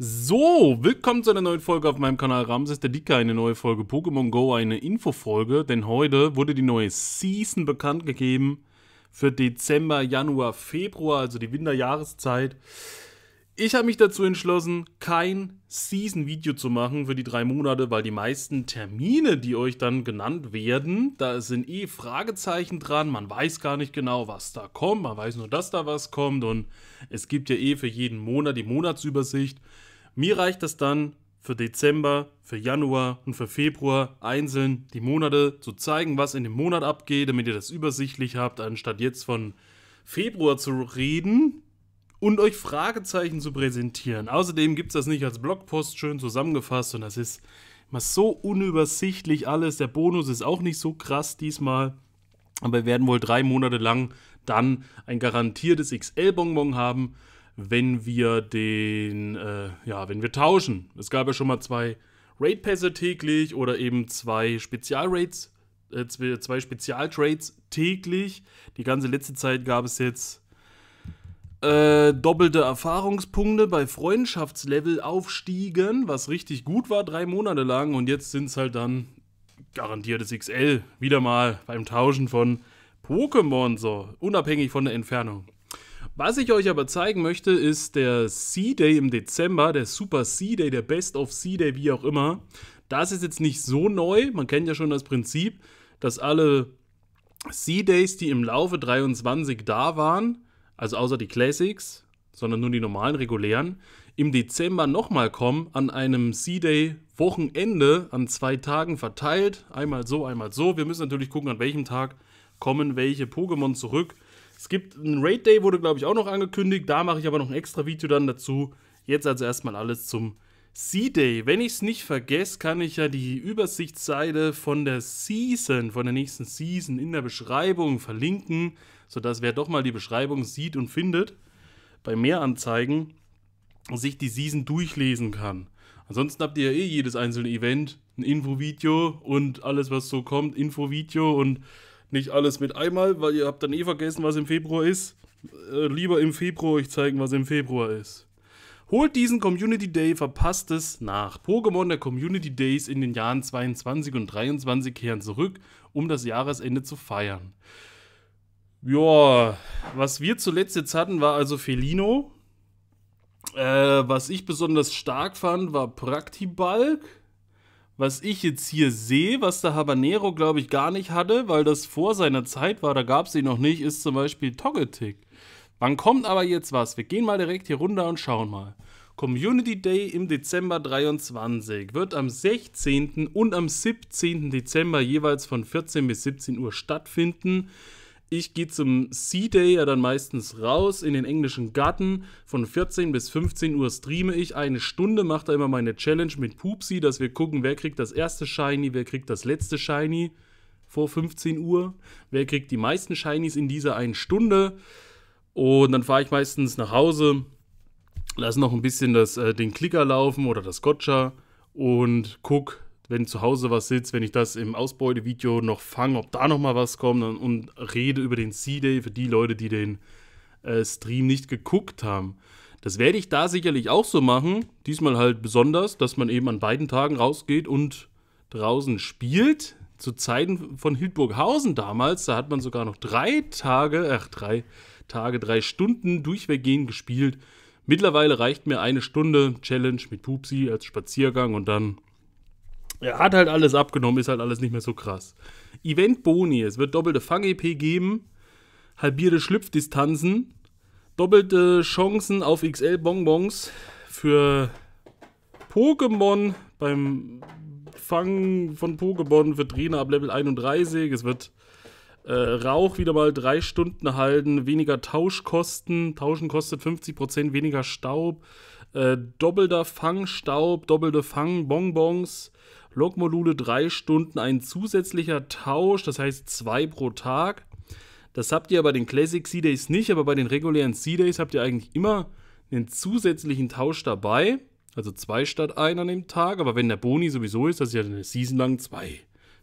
So, willkommen zu einer neuen Folge auf meinem Kanal Ramses der Dicke, eine neue Folge Pokémon Go, eine Infofolge, denn heute wurde die neue Season bekannt gegeben für Dezember, Januar, Februar, also die Winterjahreszeit. Ich habe mich dazu entschlossen, kein Season-Video zu machen für die drei Monate, weil die meisten Termine, die euch dann genannt werden, da sind eh Fragezeichen dran. Man weiß gar nicht genau, was da kommt. Man weiß nur, dass da was kommt. Und es gibt ja eh für jeden Monat die Monatsübersicht. Mir reicht es dann, für Dezember, für Januar und für Februar einzeln die Monate zu zeigen, was in dem Monat abgeht, damit ihr das übersichtlich habt, anstatt jetzt von Februar zu reden und euch Fragezeichen zu präsentieren. Außerdem gibt es das nicht als Blogpost schön zusammengefasst und das ist immer so unübersichtlich alles. Der Bonus ist auch nicht so krass diesmal, aber wir werden wohl drei Monate lang dann ein garantiertes XL-Bonbon haben wenn wir den, äh, ja, wenn wir tauschen. Es gab ja schon mal zwei Raid-Pässe täglich oder eben zwei Spezial-Raids, äh, zwei Spezial-Trades täglich. Die ganze letzte Zeit gab es jetzt äh, doppelte Erfahrungspunkte bei Freundschaftslevel aufstiegen, was richtig gut war, drei Monate lang. Und jetzt sind es halt dann garantiertes XL. Wieder mal beim Tauschen von Pokémon, so unabhängig von der Entfernung. Was ich euch aber zeigen möchte, ist der C-Day im Dezember, der Super C-Day, der Best of C-Day, wie auch immer. Das ist jetzt nicht so neu, man kennt ja schon das Prinzip, dass alle C-Days, die im Laufe 23 da waren, also außer die Classics, sondern nur die normalen regulären, im Dezember nochmal kommen an einem C-Day Wochenende an zwei Tagen verteilt. Einmal so, einmal so. Wir müssen natürlich gucken, an welchem Tag kommen welche Pokémon zurück. Es gibt einen Raid Day, wurde glaube ich auch noch angekündigt. Da mache ich aber noch ein extra Video dann dazu. Jetzt also erstmal alles zum C-Day. Wenn ich es nicht vergesse, kann ich ja die Übersichtsseite von der Season, von der nächsten Season in der Beschreibung verlinken, sodass wer doch mal die Beschreibung sieht und findet, bei mehr Anzeigen sich die Season durchlesen kann. Ansonsten habt ihr ja eh jedes einzelne Event, ein Infovideo und alles, was so kommt, Infovideo und nicht alles mit einmal, weil ihr habt dann eh vergessen, was im Februar ist. Äh, lieber im Februar euch zeigen, was im Februar ist. Holt diesen Community Day verpasst es nach. Pokémon der Community Days in den Jahren 22 und 23 kehren zurück, um das Jahresende zu feiern. Ja, was wir zuletzt jetzt hatten, war also Felino. Äh, was ich besonders stark fand, war Praktibalk. Was ich jetzt hier sehe, was der Habanero, glaube ich, gar nicht hatte, weil das vor seiner Zeit war, da gab es ihn noch nicht, ist zum Beispiel Toggetic. Wann kommt aber jetzt was? Wir gehen mal direkt hier runter und schauen mal. Community Day im Dezember 23 wird am 16. und am 17. Dezember jeweils von 14 bis 17 Uhr stattfinden. Ich gehe zum Sea day ja dann meistens raus in den englischen Garten. Von 14 bis 15 Uhr streame ich. Eine Stunde mache da immer meine Challenge mit Pupsi, dass wir gucken, wer kriegt das erste Shiny, wer kriegt das letzte Shiny vor 15 Uhr. Wer kriegt die meisten Shinies in dieser einen Stunde? Und dann fahre ich meistens nach Hause, lasse noch ein bisschen das, äh, den Klicker laufen oder das Gotcha und gucke, wenn zu Hause was sitzt, wenn ich das im Ausbeutevideo noch fange, ob da noch mal was kommt und, und rede über den C-Day für die Leute, die den äh, Stream nicht geguckt haben. Das werde ich da sicherlich auch so machen. Diesmal halt besonders, dass man eben an beiden Tagen rausgeht und draußen spielt. Zu Zeiten von Hildburghausen damals, da hat man sogar noch drei Tage, ach drei Tage, drei Stunden durchweggehend gespielt. Mittlerweile reicht mir eine Stunde Challenge mit Pupsi als Spaziergang und dann er hat halt alles abgenommen, ist halt alles nicht mehr so krass. Event Boni, es wird doppelte Fang-EP geben, halbierte Schlüpfdistanzen, doppelte Chancen auf XL-Bonbons für Pokémon beim Fangen von Pokémon für Trainer ab Level 31. Es wird äh, Rauch wieder mal drei Stunden halten, weniger Tauschkosten. Tauschen kostet 50% weniger Staub. Äh, doppelter Fangstaub, doppelte Fang-Bonbons. Logmodule drei Stunden ein zusätzlicher Tausch, das heißt zwei pro Tag. Das habt ihr bei den Classic C-Days nicht, aber bei den regulären C-Days habt ihr eigentlich immer einen zusätzlichen Tausch dabei. Also zwei statt ein an dem Tag. Aber wenn der Boni sowieso ist, dass ihr eine Season lang zwei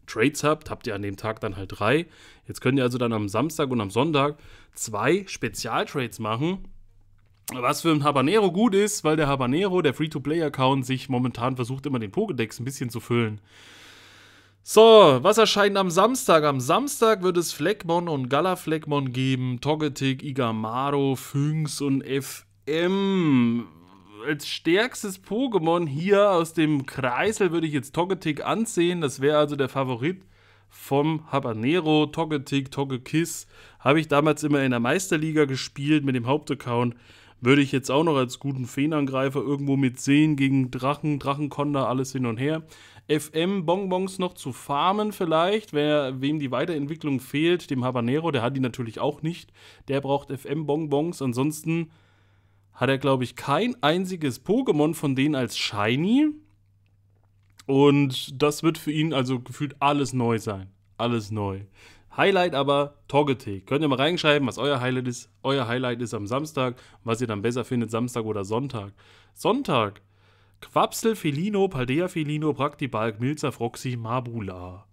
Trades habt, habt ihr an dem Tag dann halt drei. Jetzt könnt ihr also dann am Samstag und am Sonntag zwei Spezialtrades machen was für ein Habanero gut ist, weil der Habanero, der Free-to-Play-Account, sich momentan versucht, immer den Pokédex ein bisschen zu füllen. So, was erscheint am Samstag? Am Samstag wird es Fleckmon und Galaflegmon geben, Togetic, Igamaro, Fynx und FM. Als stärkstes Pokémon hier aus dem Kreisel würde ich jetzt Togetic ansehen. Das wäre also der Favorit vom Habanero, Togetic, Togekiss. Habe ich damals immer in der Meisterliga gespielt mit dem Hauptaccount. Würde ich jetzt auch noch als guten Feenangreifer irgendwo mit sehen gegen Drachen, Drachenkonda, alles hin und her. FM-Bonbons noch zu farmen vielleicht. Wer, wem die Weiterentwicklung fehlt, dem Habanero, der hat die natürlich auch nicht. Der braucht FM-Bonbons. Ansonsten hat er, glaube ich, kein einziges Pokémon von denen als Shiny. Und das wird für ihn also gefühlt alles neu sein. Alles neu. Highlight aber Toggete. Könnt ihr mal reinschreiben, was euer Highlight ist. Euer Highlight ist am Samstag, was ihr dann besser findet, Samstag oder Sonntag. Sonntag. Quapsel, Felino, Paldea, Felino, Praktibalk, Milzer, Froxy, Mabula.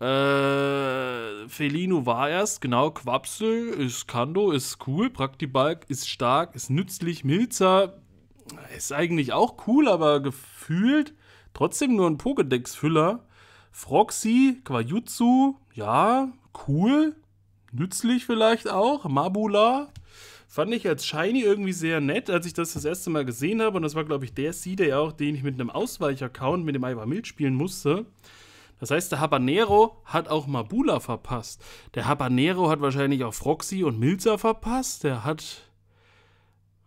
Äh, Felino war erst, genau, Quapsel ist Kando, ist cool, Praktibalk ist stark, ist nützlich, Milzer ist eigentlich auch cool, aber gefühlt trotzdem nur ein Pokédex-Füller. Froxy, Quajutsu, ja, cool, nützlich vielleicht auch, Mabula. Fand ich als Shiny irgendwie sehr nett, als ich das das erste Mal gesehen habe. Und das war, glaube ich, der Seeder ja auch, den ich mit einem Ausweichaccount mit dem Ivar Mild spielen musste. Das heißt, der Habanero hat auch Mabula verpasst. Der Habanero hat wahrscheinlich auch Froxy und Milza verpasst. Der hat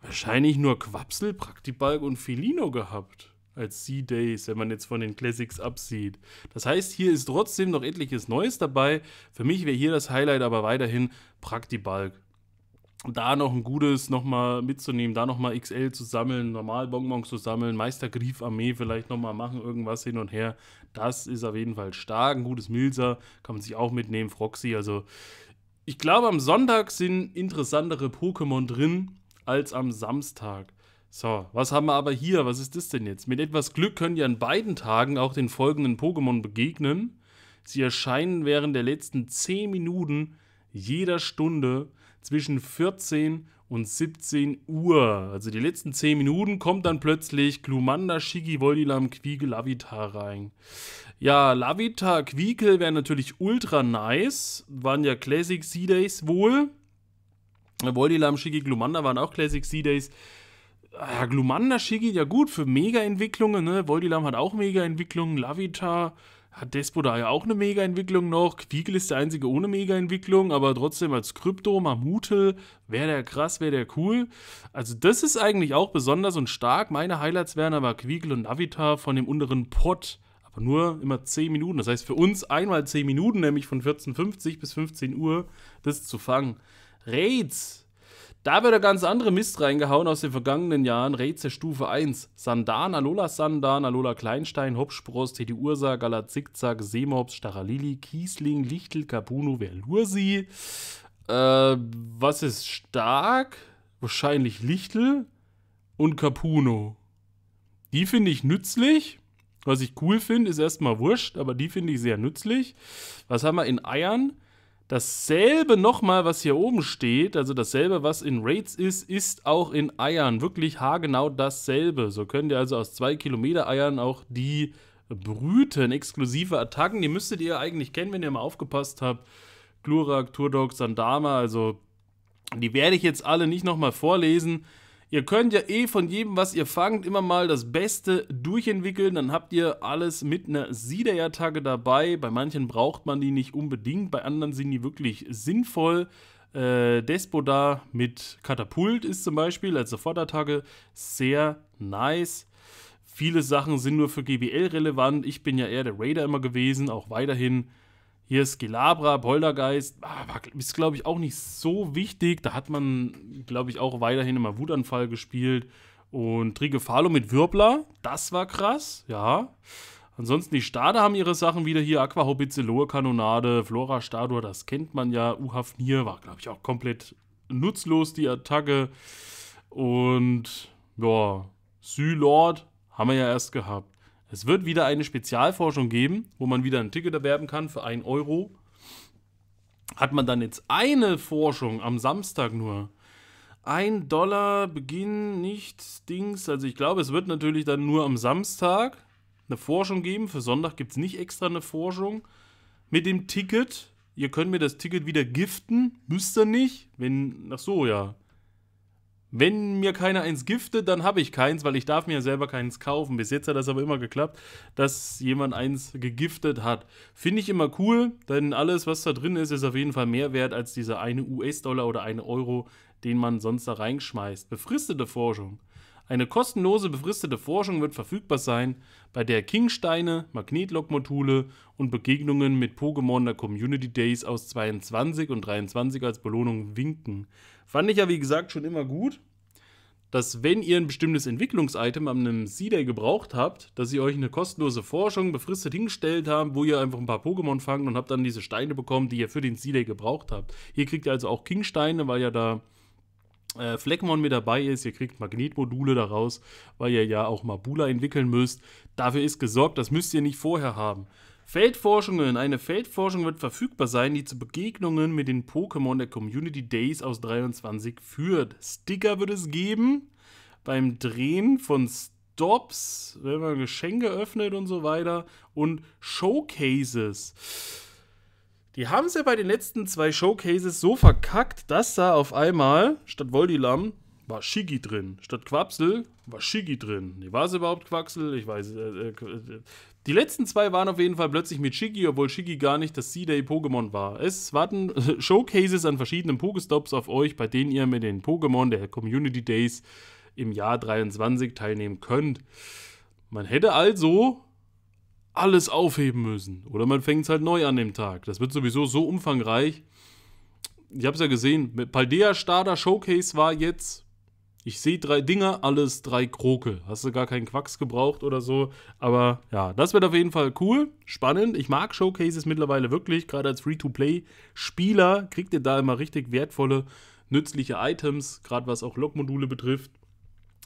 wahrscheinlich nur Quapsel, Praktibalg und Filino gehabt als C-Days, wenn man jetzt von den Classics absieht. Das heißt, hier ist trotzdem noch etliches Neues dabei. Für mich wäre hier das Highlight aber weiterhin Praktibalk. Da noch ein gutes nochmal mitzunehmen, da nochmal XL zu sammeln, normal Bonbons zu sammeln, Meistergrief-Armee vielleicht nochmal machen, irgendwas hin und her. Das ist auf jeden Fall stark. Ein gutes Milser kann man sich auch mitnehmen, Froxy. Also ich glaube, am Sonntag sind interessantere Pokémon drin als am Samstag. So, was haben wir aber hier? Was ist das denn jetzt? Mit etwas Glück können ja an beiden Tagen auch den folgenden Pokémon begegnen. Sie erscheinen während der letzten 10 Minuten jeder Stunde zwischen 14 und 17 Uhr. Also die letzten 10 Minuten kommt dann plötzlich Glumanda, Shigi, Voldilam, Quieke, Lavita rein. Ja, Lavita, Quieke wären natürlich ultra nice. Waren ja Classic Sea days wohl. Voldilam, Shigi, Glumanda waren auch Classic Sea days Ah, Glumandashi geht ja gut für Mega-Entwicklungen, ne? Voldilam hat auch Mega-Entwicklungen, Lavita hat Despo da ja auch eine Mega-Entwicklung noch. Quiegel ist der einzige ohne Mega-Entwicklung, aber trotzdem als Krypto, Mamute, wäre der krass, wäre der cool. Also das ist eigentlich auch besonders und stark. Meine Highlights wären aber Quiegel und Lavita von dem unteren Pot, aber nur immer 10 Minuten. Das heißt für uns einmal 10 Minuten, nämlich von 14.50 bis 15 Uhr, das zu fangen. Raids! Da wird er ganz andere Mist reingehauen aus den vergangenen Jahren. Rätsel Stufe 1. Sandana, Lola Sandana, Lola Kleinstein, Hopspross, Teddy Ursa, Galat Zickzack, Seemops, Staralili, Kiesling, Lichtel, Capuno, Verlursi. Äh, was ist stark? Wahrscheinlich Lichtel und Capuno. Die finde ich nützlich. Was ich cool finde, ist erstmal wurscht, aber die finde ich sehr nützlich. Was haben wir in Eiern? dasselbe nochmal, was hier oben steht, also dasselbe, was in Raids ist, ist auch in Eiern. Wirklich haargenau dasselbe. So könnt ihr also aus 2 Kilometer Eiern auch die brüten. Exklusive Attacken, die müsstet ihr eigentlich kennen, wenn ihr mal aufgepasst habt. Glurak, Turdok, Sandama, also die werde ich jetzt alle nicht nochmal vorlesen. Ihr könnt ja eh von jedem, was ihr fangt, immer mal das Beste durchentwickeln. Dann habt ihr alles mit einer Siederjagdtacke dabei. Bei manchen braucht man die nicht unbedingt, bei anderen sind die wirklich sinnvoll. Äh, Despodar mit Katapult ist zum Beispiel als Sofortattacke sehr nice. Viele Sachen sind nur für GBL relevant. Ich bin ja eher der Raider immer gewesen, auch weiterhin. Hier ist Gelabra, Poltergeist, ah, ist glaube ich auch nicht so wichtig. Da hat man, glaube ich, auch weiterhin immer Wutanfall gespielt. Und Trigefalo mit Wirbler, das war krass, ja. Ansonsten die Stade haben ihre Sachen wieder hier. Aquahobitze, Hobitze, Lohe Kanonade, Flora Stador, das kennt man ja. Uhafnir war, glaube ich, auch komplett nutzlos, die Attacke. Und ja, Sylord haben wir ja erst gehabt. Es wird wieder eine Spezialforschung geben, wo man wieder ein Ticket erwerben kann für 1 Euro. Hat man dann jetzt eine Forschung am Samstag nur, 1 Dollar Beginn nichts Dings. Also ich glaube, es wird natürlich dann nur am Samstag eine Forschung geben. Für Sonntag gibt es nicht extra eine Forschung mit dem Ticket. Ihr könnt mir das Ticket wieder giften. Müsst ihr nicht. Wenn, ach so, ja. Wenn mir keiner eins giftet, dann habe ich keins, weil ich darf mir selber keins kaufen. Bis jetzt hat das aber immer geklappt, dass jemand eins gegiftet hat. Finde ich immer cool, denn alles, was da drin ist, ist auf jeden Fall mehr wert als dieser eine US-Dollar oder eine Euro, den man sonst da reinschmeißt. Befristete Forschung. Eine kostenlose befristete Forschung wird verfügbar sein, bei der Kingsteine, Magnetlok-Module und Begegnungen mit Pokémon der Community Days aus 22 und 23 als Belohnung winken. Fand ich ja, wie gesagt, schon immer gut, dass wenn ihr ein bestimmtes Entwicklungsitem an einem C-Day gebraucht habt, dass sie euch eine kostenlose Forschung befristet hingestellt haben, wo ihr einfach ein paar Pokémon fangt und habt dann diese Steine bekommen, die ihr für den C-Day gebraucht habt. Hier kriegt ihr also auch Kingsteine, weil ja da äh, Fleckmon mit dabei ist. Ihr kriegt Magnetmodule daraus, weil ihr ja auch Mabula entwickeln müsst. Dafür ist gesorgt, das müsst ihr nicht vorher haben. Feldforschungen. Eine Feldforschung wird verfügbar sein, die zu Begegnungen mit den Pokémon der Community Days aus 23 führt. Sticker wird es geben beim Drehen von Stops, wenn man Geschenke öffnet und so weiter. Und Showcases. Die haben es ja bei den letzten zwei Showcases so verkackt, dass da auf einmal statt Voldilam war Shigi drin. Statt Quapsel war Shigi drin. Nee, war es überhaupt Quapsel? Ich weiß. Äh, äh, äh, die letzten zwei waren auf jeden Fall plötzlich mit Shigi, obwohl Shigi gar nicht das C-Day-Pokémon war. Es warten äh, Showcases an verschiedenen Pokestops auf euch, bei denen ihr mit den Pokémon der Community Days im Jahr 23 teilnehmen könnt. Man hätte also alles aufheben müssen. Oder man fängt es halt neu an dem Tag. Das wird sowieso so umfangreich. Ich habe es ja gesehen, Paldea Starter Showcase war jetzt, ich sehe drei Dinger, alles drei Kroke. Hast du gar keinen Quacks gebraucht oder so. Aber ja, das wird auf jeden Fall cool, spannend. Ich mag Showcases mittlerweile wirklich, gerade als Free-to-Play-Spieler kriegt ihr da immer richtig wertvolle, nützliche Items, gerade was auch Logmodule betrifft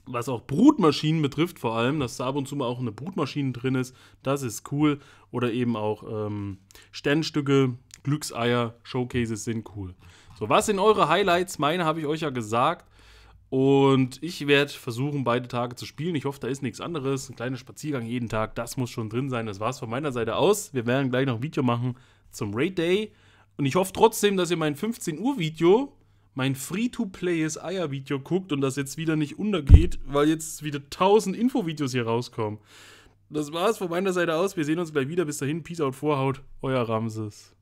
was auch Brutmaschinen betrifft, vor allem, dass da ab und zu mal auch eine Brutmaschine drin ist, das ist cool. Oder eben auch ähm, Sternstücke, Glückseier, Showcases sind cool. So, was sind eure Highlights? Meine habe ich euch ja gesagt. Und ich werde versuchen, beide Tage zu spielen. Ich hoffe, da ist nichts anderes. Ein kleiner Spaziergang jeden Tag, das muss schon drin sein. Das war es von meiner Seite aus. Wir werden gleich noch ein Video machen zum Raid Day. Und ich hoffe trotzdem, dass ihr mein 15 Uhr Video mein Free-to-Playes Eier-Video guckt und das jetzt wieder nicht untergeht, weil jetzt wieder 1000 Infovideos hier rauskommen. Das war's von meiner Seite aus. Wir sehen uns gleich wieder. Bis dahin, Peace out, Vorhaut, euer Ramses.